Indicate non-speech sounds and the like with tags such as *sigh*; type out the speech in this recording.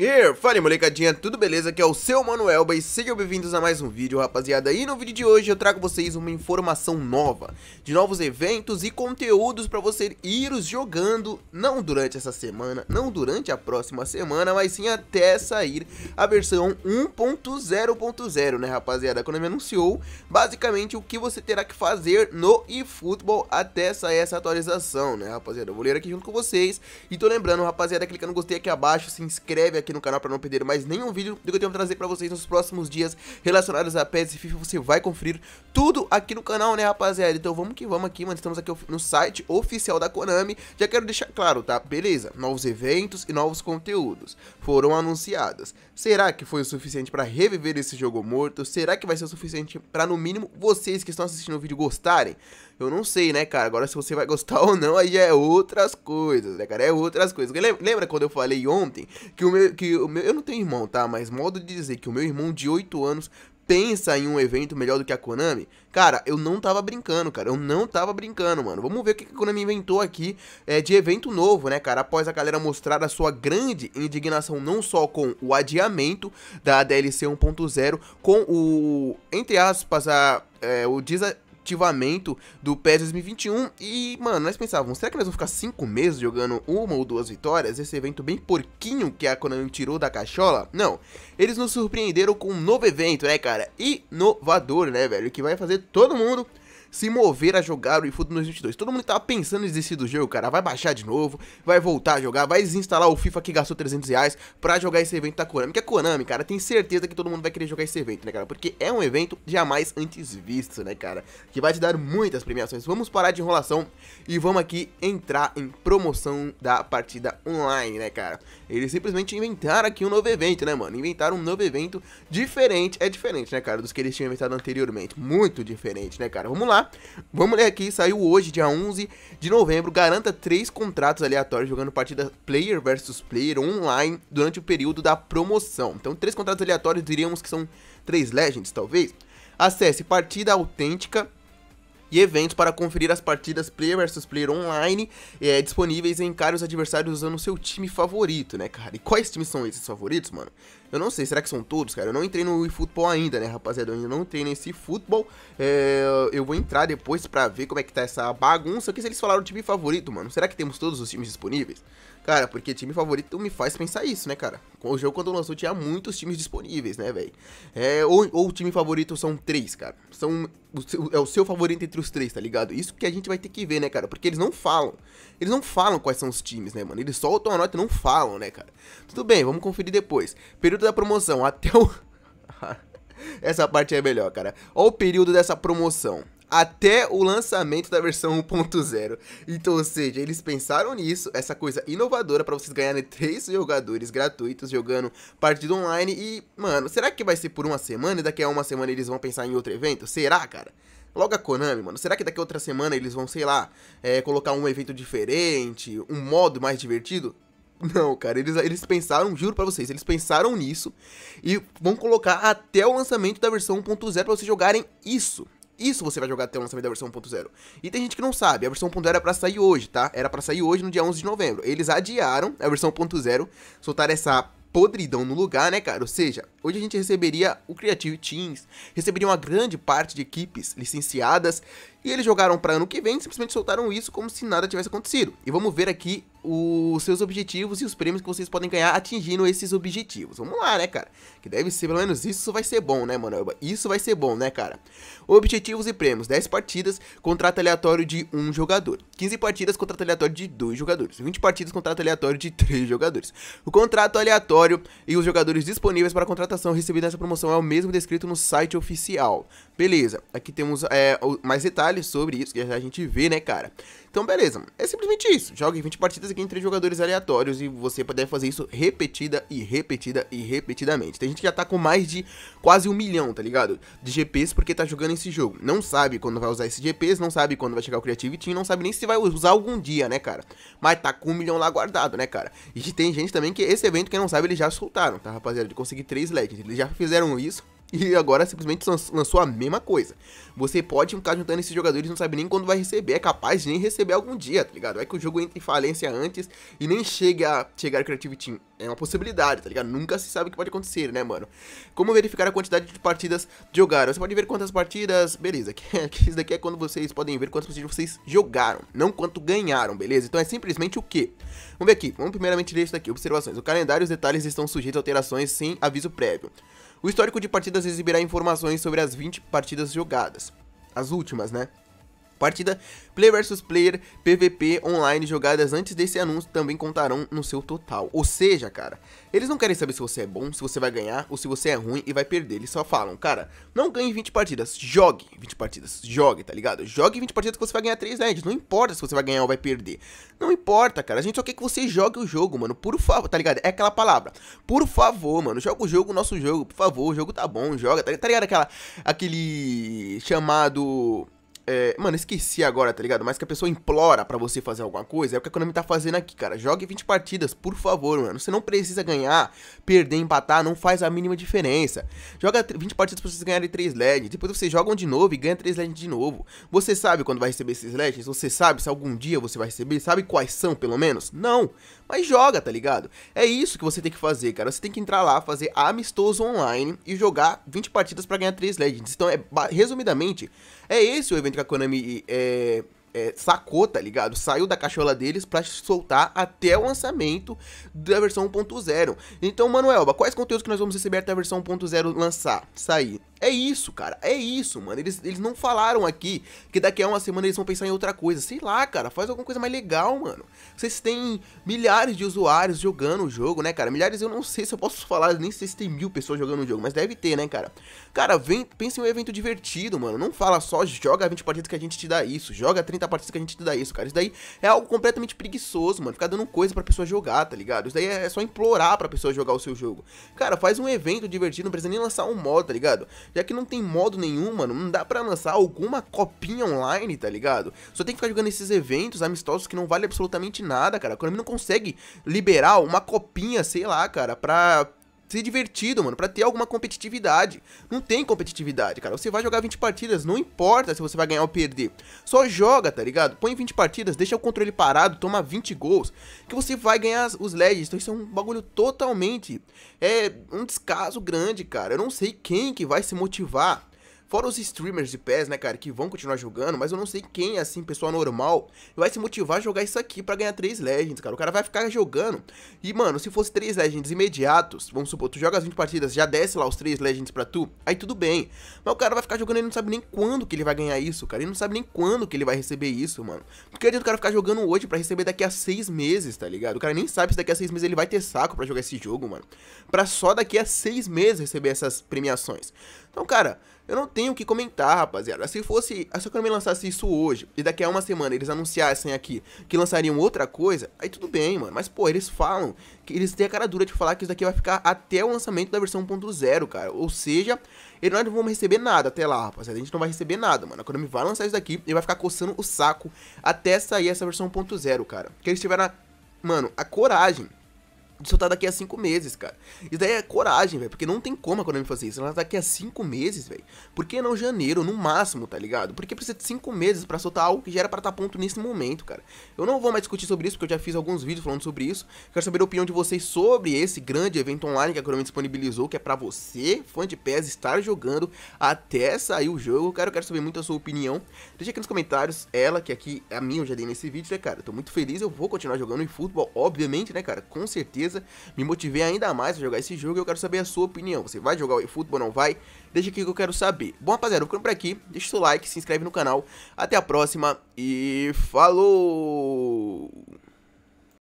E fala molecadinha, tudo beleza? Aqui é o seu Manuel e sejam bem-vindos a mais um vídeo, rapaziada. E no vídeo de hoje eu trago vocês uma informação nova, de novos eventos e conteúdos para você ir jogando, não durante essa semana, não durante a próxima semana, mas sim até sair a versão 1.0.0, né rapaziada? Quando me anunciou, basicamente o que você terá que fazer no eFootball até sair essa atualização, né rapaziada? Eu vou ler aqui junto com vocês. E tô lembrando, rapaziada, clica no gostei aqui abaixo, se inscreve aqui aqui no canal para não perder mais nenhum vídeo do que eu tenho pra trazer para vocês nos próximos dias relacionados a PES e FIFA. Você vai conferir tudo aqui no canal, né, rapaziada? Então vamos que vamos aqui, mano. Estamos aqui no site oficial da Konami. Já quero deixar claro, tá? Beleza, novos eventos e novos conteúdos foram anunciados. Será que foi o suficiente para reviver esse jogo morto? Será que vai ser o suficiente para, no mínimo, vocês que estão assistindo o vídeo gostarem? Eu não sei, né, cara? Agora, se você vai gostar *laughs* ou não, aí é outras coisas, né, cara? É outras coisas. Lembra quando eu falei ontem que o meu, que o meu, eu não tenho irmão, tá? Mas modo de dizer que o meu irmão de 8 anos pensa em um evento melhor do que a Konami, cara, eu não tava brincando, cara, eu não tava brincando, mano. Vamos ver o que a Konami inventou aqui é, de evento novo, né, cara? Após a galera mostrar a sua grande indignação não só com o adiamento da DLC 1.0, com o, entre aspas, a, é, o desa ativamento do PES 2021. E, mano, nós pensávamos, será que nós vamos ficar 5 meses jogando uma ou duas vitórias? Esse evento bem porquinho que a Konami tirou da cachola? Não, eles nos surpreenderam com um novo evento, né, cara? Inovador, né, velho? Que vai fazer todo mundo se mover a jogar o eFootball 2022. Todo mundo tava pensando em desistir do jogo, cara. Vai baixar de novo, vai voltar a jogar, vai desinstalar o FIFA que gastou 300 reais pra jogar esse evento da Konami. Que a Konami, cara, tem certeza que todo mundo vai querer jogar esse evento, né, cara? Porque é um evento jamais antes visto, né, cara? Que vai te dar muitas premiações. Vamos parar de enrolação e vamos aqui entrar em promoção da partida online, né, cara? Eles simplesmente inventaram aqui um novo evento, né, mano? Inventaram um novo evento diferente. É diferente, né, cara, dos que eles tinham inventado anteriormente. Muito diferente, né, cara? Vamos lá lá. Vamos ler aqui, saiu hoje, dia 11 de novembro, garanta três contratos aleatórios jogando partida player versus player online durante o período da promoção. Então, três contratos aleatórios, diríamos que são três legends, talvez. Acesse partida autêntica e eventos para conferir as partidas player versus player online é, disponíveis em cara os adversários usando o seu time favorito, né, cara? E quais times são esses favoritos, mano? Eu não sei, será que são todos, cara? Eu não entrei no eFootball ainda, né, rapaziada? Eu ainda não entrei nesse futebol. É, eu vou entrar depois pra ver como é que tá essa bagunça. Que se eles falaram time favorito, mano, será que temos todos os times disponíveis? Cara, porque time favorito me faz pensar isso, né, cara? O jogo quando lançou tinha muitos times disponíveis, né, velho? É, ou, ou o time favorito são três, cara. São, o seu, é o seu favorito entre os três, tá ligado? Isso que a gente vai ter que ver, né, cara? Porque eles não falam. Eles não falam quais são os times, né, mano? Eles soltam a nota e não falam, né, cara? Tudo bem, vamos conferir depois. Período período da promoção até o. *laughs* Essa parte é melhor, cara. Olha o período dessa promoção até o lançamento da versão 1.0. Então, ou seja, eles pensaram nisso, essa coisa inovadora para vocês ganharem três jogadores gratuitos jogando partida online e, mano, será que vai ser por uma semana e daqui a uma semana eles vão pensar em outro evento? Será, cara? Logo a Konami, mano, será que daqui a outra semana eles vão, sei lá, é, colocar um evento diferente, um modo mais divertido? Não, cara, eles, eles pensaram, juro para vocês, eles pensaram nisso e vão colocar até o lançamento da versão 1.0 para vocês jogarem isso. Isso você vai jogar até o lançamento da versão 1.0. E tem gente que não sabe, a versão 1.0 era é pra sair hoje, tá? Era pra sair hoje, no dia 11 de novembro. Eles adiaram a versão 1.0, soltaram essa podridão no lugar, né, cara? Ou seja, Hoje a gente receberia o Creative Teams, receberia uma grande parte de equipes licenciadas e eles jogaram para ano que vem, simplesmente soltaram isso como se nada tivesse acontecido. E vamos ver aqui os seus objetivos e os prêmios que vocês podem ganhar atingindo esses objetivos. Vamos lá, né, cara? Que deve ser, pelo menos isso vai ser bom, né, mano? Isso vai ser bom, né, cara? Objetivos e prêmios: 10 partidas, contrato aleatório de um jogador. 15 partidas, contrato aleatório de dois jogadores. 20 partidas, contrato aleatório de três jogadores. O contrato aleatório e os jogadores disponíveis para contratação compensação recebida nessa promoção é o mesmo descrito no site oficial. Beleza, aqui temos é, mais detalhes sobre isso que a gente vê, né, cara? Então, beleza. É simplesmente isso. Jogue 20 partidas aqui entre jogadores aleatórios e você deve fazer isso repetida e repetida e repetidamente. Tem gente que já tá com mais de quase um milhão, tá ligado? De GPs porque tá jogando esse jogo. Não sabe quando vai usar esses GPs, não sabe quando vai chegar o Creativity, não sabe nem se vai usar algum dia, né, cara? Mas tá com um milhão lá guardado, né, cara? E tem gente também que esse evento, quem não sabe, eles já soltaram, tá, rapaziada? De conseguir três legends. Eles já fizeram isso e agora simplesmente lançou a mesma coisa. Você pode ficar juntando esses jogadores, não sabe nem quando vai receber, é capaz de nem receber algum dia, tá ligado? É que o jogo entra em falência antes e nem chega a chegar ao Creative Team. É uma possibilidade, tá ligado? Nunca se sabe o que pode acontecer, né, mano? Como verificar a quantidade de partidas jogadas? Você pode ver quantas partidas, beleza, *laughs* é, isso daqui é quando vocês podem ver quantas partidas vocês jogaram, não quanto ganharam, beleza? Então é simplesmente o que? Vamos ver aqui, vamos primeiramente ler isso daqui, observações. O calendário e os detalhes estão sujeitos a alterações sem aviso prévio. O histórico de partidas exibirá informações sobre as 20 partidas jogadas, as últimas, né? Partida Player versus Player, PVP, online, jogadas antes desse anúncio também contarão no seu total. Ou seja, cara, eles não querem saber se você é bom, se você vai ganhar ou se você é ruim e vai perder. Eles só falam, cara, não ganhe 20 partidas, jogue 20 partidas, jogue, tá ligado? Jogue 20 partidas que você vai ganhar 3 LEDs, não importa se você vai ganhar ou vai perder. Não importa, cara, a gente só quer que você jogue o jogo, mano, por favor, tá ligado? É aquela palavra, por favor, mano, joga o jogo, nosso jogo, por favor, o jogo tá bom, joga, tá, tá ligado? Aquela, aquele chamado é, mano, esqueci agora, tá ligado? Mas que a pessoa implora para você fazer alguma coisa, é o que a Konami tá fazendo aqui, cara. Jogue 20 partidas, por favor, mano. Você não precisa ganhar, perder, empatar, não faz a mínima diferença. Joga 20 partidas pra vocês ganharem 3 LEDs, depois vocês jogam de novo e ganham 3 LEDs de novo. Você sabe quando vai receber esses LEDs? Você sabe se algum dia você vai receber? Sabe quais são, pelo menos? Não, mas joga, tá ligado? É isso que você tem que fazer, cara. Você tem que entrar lá, fazer amistoso online e jogar 20 partidas para ganhar 3 LEDs. Então, é resumidamente, é esse o evento Con y eh, é, sacou, tá ligado? Saiu da cachola deles pra soltar até o lançamento da versão 1.0. Então, Manuel, quais conteúdos que nós vamos receber até a versão 1.0 lançar, sair? É isso, cara. É isso, mano. Eles, eles não falaram aqui que daqui a uma semana eles vão pensar em outra coisa. Sei lá, cara. Faz alguma coisa mais legal, mano. Vocês têm milhares de usuários jogando o jogo, né, cara? Milhares eu não sei se eu posso falar, nem sei se tem mil pessoas jogando o jogo, mas deve ter, né, cara? Cara, vem, pensa em um evento divertido, mano. Não fala só joga 20 partidas que a gente te dá isso. Joga 30 da partida que a gente te dá isso, cara. Isso daí é algo completamente preguiçoso, mano. Ficar dando coisa pra pessoa jogar, tá ligado? Isso daí é só implorar pra pessoa jogar o seu jogo. Cara, faz um evento divertido, não precisa nem lançar um modo, tá ligado? Já que não tem modo nenhum, mano, não dá pra lançar alguma copinha online, tá ligado? Só tem que ficar jogando esses eventos amistosos que não vale absolutamente nada, cara. A Konami não consegue liberar uma copinha, sei lá, cara, pra ser divertido, mano, para ter alguma competitividade. Não tem competitividade, cara. Você vai jogar 20 partidas, não importa se você vai ganhar ou perder. Só joga, tá ligado? Põe 20 partidas, deixa o controle parado, toma 20 gols, que você vai ganhar os LEDs. Então isso é um bagulho totalmente é um descaso grande, cara. Eu não sei quem que vai se motivar Fora os streamers de PES, né, cara, que vão continuar jogando, mas eu não sei quem, é, assim, pessoal normal, vai se motivar a jogar isso aqui para ganhar 3 Legends, cara. O cara vai ficar jogando. E, mano, se fosse 3 Legends imediatos, vamos supor, tu joga as 20 partidas, já desce lá os 3 Legends pra tu, aí tudo bem. Mas o cara vai ficar jogando e não sabe nem quando que ele vai ganhar isso, cara. Ele não sabe nem quando que ele vai receber isso, mano. Porque adianta o cara ficar jogando hoje para receber daqui a 6 meses, tá ligado? O cara nem sabe se daqui a 6 meses ele vai ter saco para jogar esse jogo, mano. Pra só daqui a 6 meses receber essas premiações. Então, cara, eu não tenho o que comentar, rapaziada. Se fosse. Se a Konami lançasse isso hoje e daqui a uma semana eles anunciassem aqui que lançariam outra coisa, aí tudo bem, mano. Mas, pô, eles falam que eles têm a cara dura de falar que isso daqui vai ficar até o lançamento da versão 1.0, cara. Ou seja, eles não vão receber nada até lá, rapaziada. A gente não vai receber nada, mano. A Konami vai lançar isso daqui e vai ficar coçando o saco até sair essa versão 1.0, cara. Que eles tiveram, mano, a coragem soltar tá daqui a cinco meses, cara. Isso daí é coragem, velho. Porque não tem como a Konami fazer isso. Ela tá daqui a cinco meses, velho. Por que não janeiro, no máximo, tá ligado? Porque precisa de cinco meses para soltar algo que já era pra estar tá pronto nesse momento, cara. Eu não vou mais discutir sobre isso, porque eu já fiz alguns vídeos falando sobre isso. Quero saber a opinião de vocês sobre esse grande evento online que a Konami disponibilizou, que é para você, fã de PES, estar jogando até sair o jogo. Cara, eu quero saber muito a sua opinião. Deixa aqui nos comentários ela, que aqui a minha eu já dei nesse vídeo, né, cara? tô muito feliz, eu vou continuar jogando em futebol, obviamente, né, cara? Com certeza certeza me motivei ainda mais a jogar esse jogo e eu quero saber a sua opinião. Você vai jogar o eFootball ou não vai? Deixa aqui que eu quero saber. Bom, rapaziada, ficando por aqui. Deixa o seu like, se inscreve no canal. Até a próxima e falou!